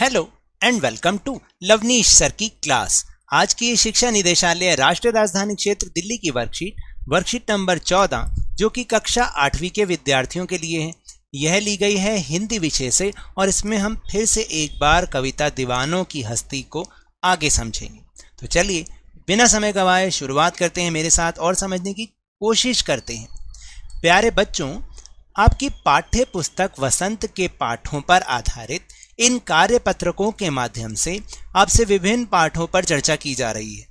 hello and welcome to Lavneesh sir की class आज की शिक्षा निदेशालय राष्ट्रीय राजधानी क्षेत्र दिल्ली की वर्कशीट वर्कशीट नंबर चौदह जो कि कक्षा आठवीं के विद्यार्थियों के लिए है यह ली गई है हिंदी विषय से और इसमें हम फिर से एक बार कविता दीवानों की हस्ती को आगे समझेंगे तो चलिए बिना समय गवाए शुरुआत करते हैं मेरे साथ और समझने की कोशिश करते हैं प्यारे बच्चों आपकी पाठ्य पुस्तक वसंत के पाठों पर आधारित इन कार्य पत्रकों के माध्यम से आपसे विभिन्न पाठों पर चर्चा की जा रही है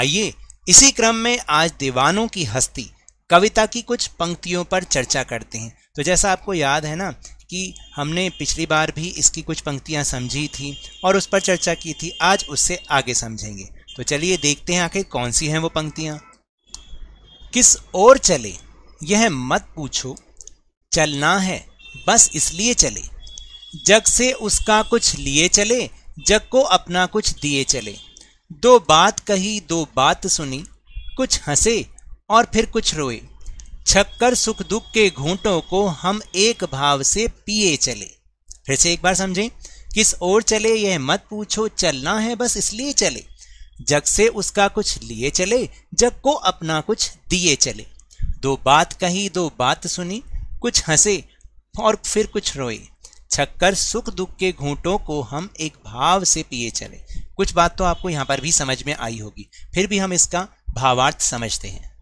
आइए इसी क्रम में आज दीवानों की हस्ती कविता की कुछ पंक्तियों पर चर्चा करते हैं तो जैसा आपको याद है ना कि हमने पिछली बार भी इसकी कुछ पंक्तियां समझी थी और उस पर चर्चा की थी आज उससे आगे समझेंगे तो चलिए देखते हैं आखिर कौन सी हैं वो पंक्तियां किस ओर चले यह मत पूछो चलना है बस इसलिए चले जग से उसका कुछ लिए चले जग को अपना कुछ दिए चले दो बात कही दो बात सुनी कुछ हंसे और फिर कुछ रोए छक्कर सुख दुख के घूंटों को हम एक भाव से पिए चले फिर से एक बार समझें किस ओर चले यह मत पूछो चलना है बस इसलिए चले जग से उसका कुछ लिए चले जग को अपना कुछ दिए चले दो बात कही दो बात सुनी कुछ हंसे और फिर कुछ रोए छक्कर सुख दुख के घूंटों को हम एक भाव से पिए चले कुछ बात तो आपको यहाँ पर भी समझ में आई होगी फिर भी हम इसका भावार्थ समझते हैं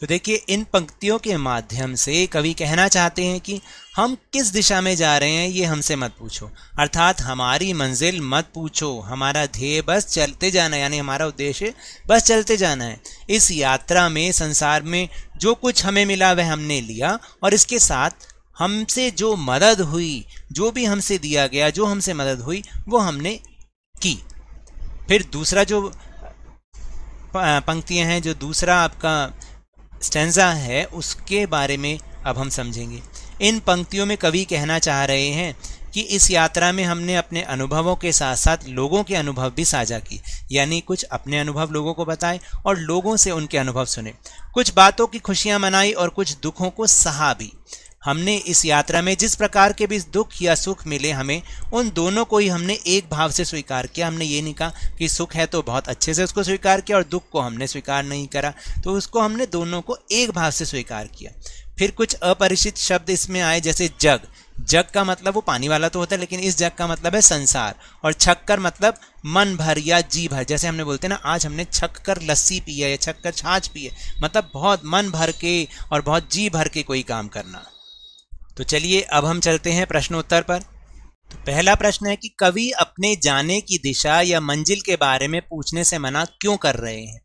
तो देखिए इन पंक्तियों के माध्यम से कवि कहना चाहते हैं कि हम किस दिशा में जा रहे हैं ये हमसे मत पूछो अर्थात हमारी मंजिल मत पूछो हमारा ध्येय बस चलते जाना है यानी हमारा उद्देश्य बस चलते जाना है इस यात्रा में संसार में जो कुछ हमें मिला वह हमने लिया और इसके साथ हमसे जो मदद हुई जो भी हमसे दिया गया जो हमसे मदद हुई वो हमने की फिर दूसरा जो पंक्तियां हैं जो दूसरा आपका स्टेंजा है उसके बारे में अब हम समझेंगे इन पंक्तियों में कवि कहना चाह रहे हैं कि इस यात्रा में हमने अपने अनुभवों के साथ साथ लोगों के अनुभव भी साझा किए यानी कुछ अपने अनुभव लोगों को बताए और लोगों से उनके अनुभव सुने कुछ बातों की खुशियां मनाई और कुछ दुखों को सहा भी हमने इस यात्रा में जिस प्रकार के भी दुख या सुख मिले हमें उन दोनों को ही हमने एक भाव से स्वीकार किया हमने ये नहीं कहा कि सुख है तो बहुत अच्छे से उसको स्वीकार किया और दुख को हमने स्वीकार नहीं करा तो उसको हमने दोनों को एक भाव से स्वीकार किया फिर कुछ अपरिचित शब्द इसमें आए जैसे जग जग का मतलब वो पानी वाला तो होता है लेकिन इस जग का मतलब है संसार और छक्कर मतलब मन भर या जी भर जैसे हमने बोलते हैं ना आज हमने छक्कर लस्सी पी है या छक्कर छाछ पी है मतलब बहुत मन भर के और बहुत जी भर के कोई काम करना तो चलिए अब हम चलते हैं प्रश्नोत्तर पर तो पहला प्रश्न है कि कवि अपने जाने की दिशा या मंजिल के बारे में पूछने से मना क्यों कर रहे हैं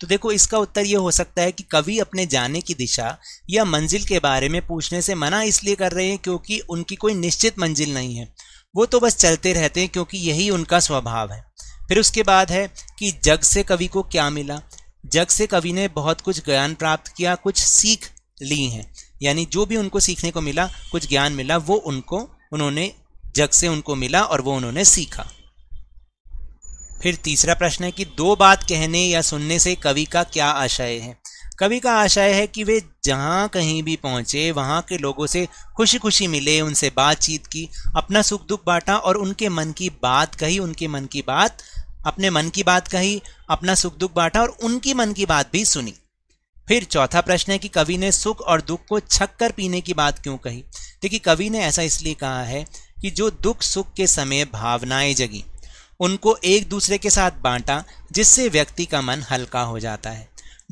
तो देखो इसका उत्तर ये हो सकता है कि कवि अपने जाने की दिशा या मंजिल के बारे में पूछने से मना इसलिए कर रहे हैं क्योंकि उनकी कोई निश्चित मंजिल नहीं है वो तो बस चलते रहते हैं क्योंकि यही उनका स्वभाव है फिर उसके बाद है कि जग से कवि को क्या मिला जग से कवि ने बहुत कुछ ज्ञान प्राप्त किया कुछ सीख ली हैं यानी जो भी उनको सीखने को मिला कुछ ज्ञान मिला वो उनको उन्होंने जग से उनको मिला और वो उन्होंने सीखा फिर तीसरा प्रश्न है कि दो बात कहने या सुनने से कवि का क्या आशय है कवि का आशय है कि वे जहाँ कहीं भी पहुँचे वहाँ के लोगों से खुशी खुशी मिले उनसे बातचीत की अपना सुख दुख बांटा और उनके मन की बात कही उनके मन की बात अपने मन की बात कही अपना सुख दुख बांटा और उनकी मन की बात भी सुनी फिर चौथा प्रश्न है कि कवि ने सुख और दुख को छक कर पीने की बात क्यों कही देखिए कवि ने ऐसा इसलिए कहा है कि जो दुख सुख के समय भावनाएं जगी उनको एक दूसरे के साथ बांटा जिससे व्यक्ति का मन हल्का हो जाता है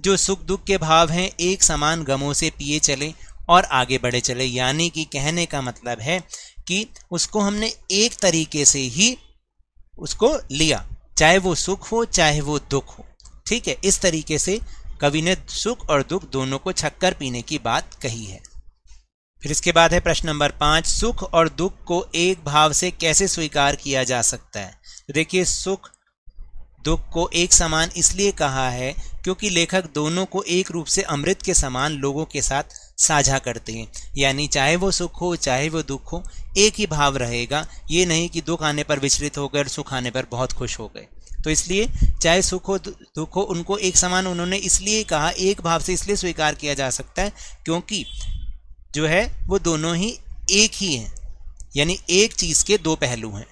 जो सुख दुख के भाव हैं एक समान गमों से पिए चले और आगे बढ़े चले यानी कि कहने का मतलब है कि उसको हमने एक तरीके से ही उसको लिया चाहे वो सुख हो चाहे वो दुख हो ठीक है इस तरीके से कवि ने सुख और दुख दोनों को छक्कर पीने की बात कही है फिर इसके बाद है प्रश्न नंबर पाँच सुख और दुख को एक भाव से कैसे स्वीकार किया जा सकता है तो देखिए सुख दुख को एक समान इसलिए कहा है क्योंकि लेखक दोनों को एक रूप से अमृत के समान लोगों के साथ साझा करते हैं यानी चाहे वो सुख हो चाहे वो दुख हो एक ही भाव रहेगा ये नहीं कि दुख आने पर विचलित होकर सुख आने पर बहुत खुश हो गए तो इसलिए चाहे सुख हो दुख हो उनको एक समान उन्होंने इसलिए कहा एक भाव से इसलिए स्वीकार किया जा सकता है क्योंकि जो है वो दोनों ही एक ही हैं यानी एक चीज़ के दो पहलू हैं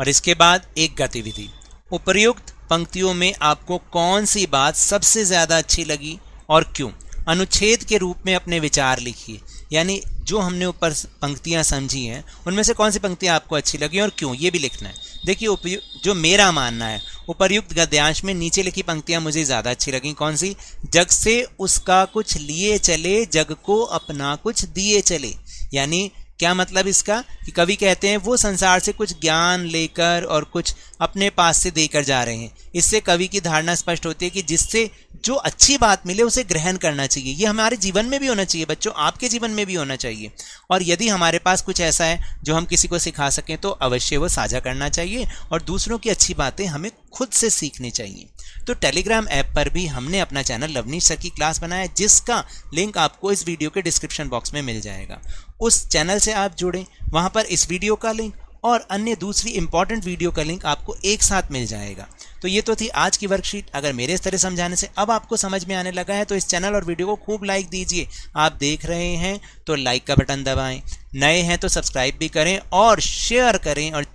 और इसके बाद एक गतिविधि उपर्युक्त पंक्तियों में आपको कौन सी बात सबसे ज़्यादा अच्छी लगी और क्यों अनुच्छेद के रूप में अपने विचार लिखिए यानी जो हमने ऊपर पंक्तियाँ समझी हैं उनमें से कौन सी पंक्तियाँ आपको अच्छी लगी और क्यों ये भी लिखना है देखिए उपयुक्त जो मेरा मानना है उपर्युक्त गद्यांश में नीचे लिखी पंक्तियां मुझे ज़्यादा अच्छी लगी कौन सी जग से उसका कुछ लिए चले जग को अपना कुछ दिए चले यानी क्या मतलब इसका कि कवि कहते हैं वो संसार से कुछ ज्ञान लेकर और कुछ अपने पास से देकर जा रहे हैं इससे कवि की धारणा स्पष्ट होती है कि जिससे जो अच्छी बात मिले उसे ग्रहण करना चाहिए ये हमारे जीवन में भी होना चाहिए बच्चों आपके जीवन में भी होना चाहिए और यदि हमारे पास कुछ ऐसा है जो हम किसी को सिखा सकें तो अवश्य वो साझा करना चाहिए और दूसरों की अच्छी बातें हमें खुद से सीखनी चाहिए तो टेलीग्राम ऐप पर भी हमने अपना चैनल लवनीश सर की क्लास बनाया जिसका लिंक आपको इस वीडियो के डिस्क्रिप्शन बॉक्स में मिल जाएगा उस चैनल से आप जुड़ें वहाँ पर इस वीडियो का लिंक और अन्य दूसरी इंपॉर्टेंट वीडियो का लिंक आपको एक साथ मिल जाएगा तो ये तो थी आज की वर्कशीट अगर मेरे इस तरह समझाने से अब आपको समझ में आने लगा है तो इस चैनल और वीडियो को खूब लाइक दीजिए आप देख रहे हैं तो लाइक का बटन दबाएं नए हैं तो सब्सक्राइब भी करें और शेयर करें और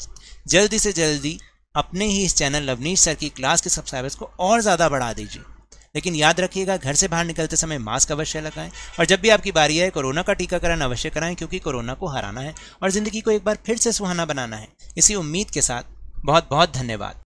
जल्दी से जल्दी अपने ही इस चैनल लवनीश सर की क्लास के सब्सक्राइबर्स को और ज़्यादा बढ़ा दीजिए लेकिन याद रखिएगा घर से बाहर निकलते समय मास्क अवश्य लगाएं और जब भी आपकी बारी आए कोरोना का टीकाकरण अवश्य कराएं क्योंकि कोरोना को हराना है और ज़िंदगी को एक बार फिर से सुहाना बनाना है इसी उम्मीद के साथ बहुत बहुत धन्यवाद